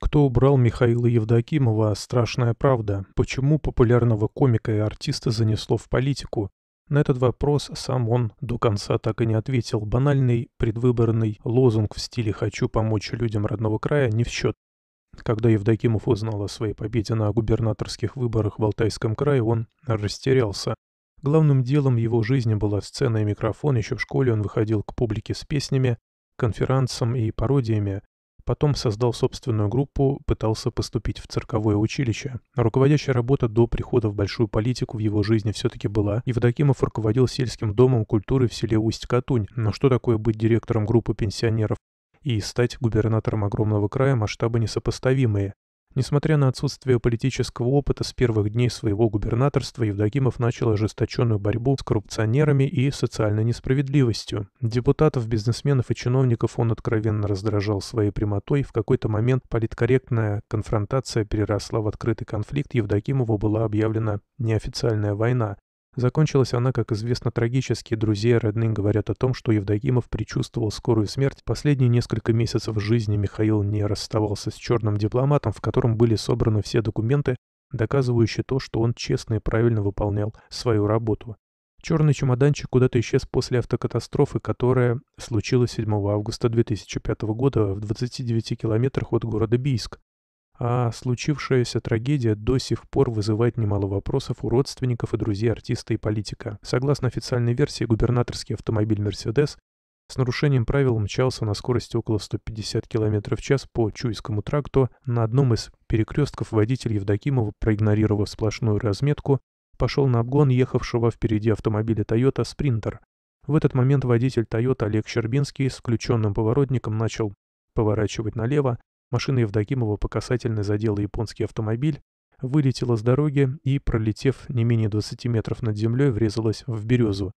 Кто убрал Михаила Евдокимова «Страшная правда»? Почему популярного комика и артиста занесло в политику? На этот вопрос сам он до конца так и не ответил. Банальный предвыборный лозунг в стиле «хочу помочь людям родного края» не в счет. Когда Евдокимов узнал о своей победе на губернаторских выборах в Алтайском крае, он растерялся. Главным делом его жизни была сцена и микрофон. Еще в школе он выходил к публике с песнями, конферансом и пародиями. Потом создал собственную группу, пытался поступить в цирковое училище. Руководящая работа до прихода в большую политику в его жизни все-таки была. Евдокимов руководил сельским домом культуры в селе Усть-Катунь. Но что такое быть директором группы пенсионеров? и стать губернатором огромного края масштабы несопоставимые. Несмотря на отсутствие политического опыта, с первых дней своего губернаторства Евдокимов начал ожесточенную борьбу с коррупционерами и социальной несправедливостью. Депутатов, бизнесменов и чиновников он откровенно раздражал своей прямотой. В какой-то момент политкорректная конфронтация переросла в открытый конфликт. Евдокимову была объявлена неофициальная война. Закончилась она, как известно, трагически. Друзья и родные говорят о том, что Евдокимов предчувствовал скорую смерть. Последние несколько месяцев жизни Михаил не расставался с черным дипломатом, в котором были собраны все документы, доказывающие то, что он честно и правильно выполнял свою работу. Черный чемоданчик куда-то исчез после автокатастрофы, которая случилась 7 августа 2005 года в 29 километрах от города Бийск. А случившаяся трагедия до сих пор вызывает немало вопросов у родственников и друзей артиста и политика. Согласно официальной версии, губернаторский автомобиль «Мерседес» с нарушением правил мчался на скорости около 150 км в час по Чуйскому тракту. На одном из перекрестков водитель Евдокимова, проигнорировав сплошную разметку, пошел на обгон ехавшего впереди автомобиля Toyota Sprinter. В этот момент водитель Toyota Олег Щербинский с включенным поворотником начал поворачивать налево, Машина Евдокимова по касательной задела японский автомобиль, вылетела с дороги и, пролетев не менее 20 метров над землей, врезалась в березу.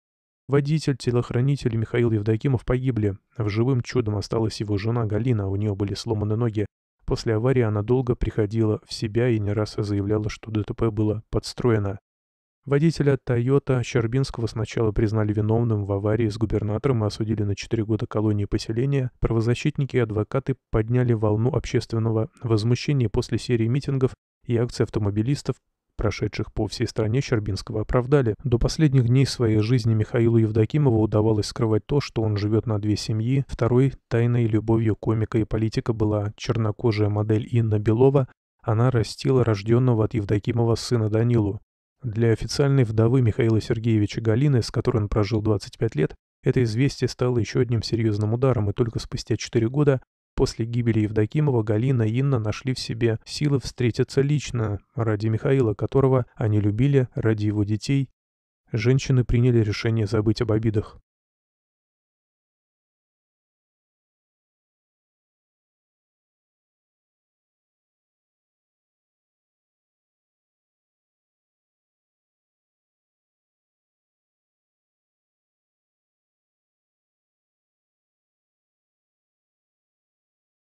Водитель, телохранитель Михаил Евдокимов погибли. В живым чудом осталась его жена Галина, у нее были сломаны ноги. После аварии она долго приходила в себя и не раз заявляла, что ДТП было подстроено. Водителя Toyota Щербинского сначала признали виновным в аварии с губернатором и осудили на 4 года колонии поселения. Правозащитники и адвокаты подняли волну общественного возмущения после серии митингов и акций автомобилистов, прошедших по всей стране, Щербинского оправдали. До последних дней своей жизни Михаилу Евдокимову удавалось скрывать то, что он живет на две семьи. Второй тайной любовью комика и политика была чернокожая модель Инна Белова. Она растила рожденного от Евдокимова сына Данилу. Для официальной вдовы Михаила Сергеевича Галины, с которой он прожил 25 лет, это известие стало еще одним серьезным ударом, и только спустя 4 года после гибели Евдокимова Галина и Инна нашли в себе силы встретиться лично ради Михаила, которого они любили, ради его детей. Женщины приняли решение забыть об обидах.